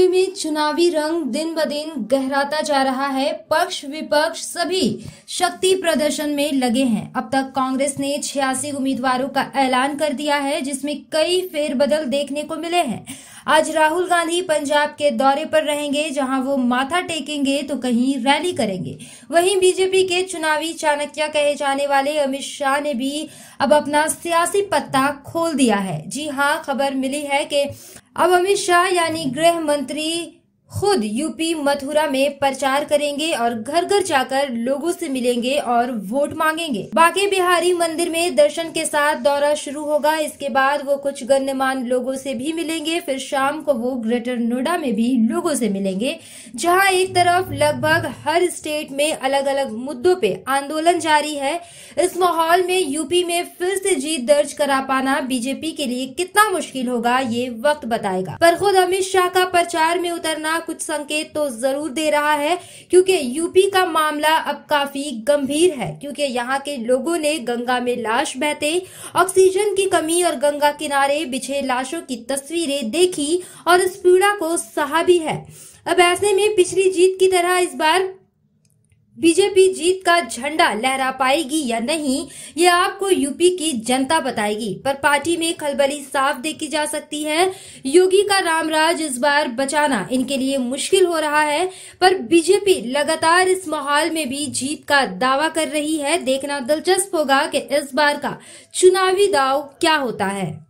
UP में चुनावी रंग दिन ब दिन गहराता जा रहा है पक्ष विपक्ष सभी शक्ति प्रदर्शन में लगे हैं अब तक कांग्रेस ने छियासी उम्मीदवारों का ऐलान कर दिया है जिसमें कई फेरबदल देखने को मिले हैं आज राहुल गांधी पंजाब के दौरे पर रहेंगे जहां वो माथा टेकेंगे तो कहीं रैली करेंगे वहीं बीजेपी के चुनावी चाणक्य कहे जाने वाले अमित शाह ने भी अब अपना सियासी पत्ता खोल दिया है जी हाँ खबर मिली है कि अब अमित शाह यानी गृह मंत्री खुद यूपी मथुरा में प्रचार करेंगे और घर घर जाकर लोगों से मिलेंगे और वोट मांगेंगे बाकी बिहारी मंदिर में दर्शन के साथ दौरा शुरू होगा इसके बाद वो कुछ गण्यमान लोगों से भी मिलेंगे फिर शाम को वो ग्रेटर नोएडा में भी लोगों से मिलेंगे जहां एक तरफ लगभग हर स्टेट में अलग अलग मुद्दों पे आंदोलन जारी है इस माहौल में यूपी में फिर से जीत दर्ज करा पाना बीजेपी के लिए कितना मुश्किल होगा ये वक्त बताएगा पर खुद अमित शाह का प्रचार में उतरना कुछ संकेत तो जरूर दे रहा है क्योंकि यूपी का मामला अब काफी गंभीर है क्योंकि यहाँ के लोगों ने गंगा में लाश बहते ऑक्सीजन की कमी और गंगा किनारे बिछे लाशों की तस्वीरें देखी और इस पीड़ा को सहा भी है अब ऐसे में पिछली जीत की तरह इस बार बीजेपी जीत का झंडा लहरा पाएगी या नहीं ये आपको यूपी की जनता बताएगी पर पार्टी में खलबली साफ देखी जा सकती है योगी का रामराज इस बार बचाना इनके लिए मुश्किल हो रहा है पर बीजेपी लगातार इस माहौल में भी जीत का दावा कर रही है देखना दिलचस्प होगा कि इस बार का चुनावी दाव क्या होता है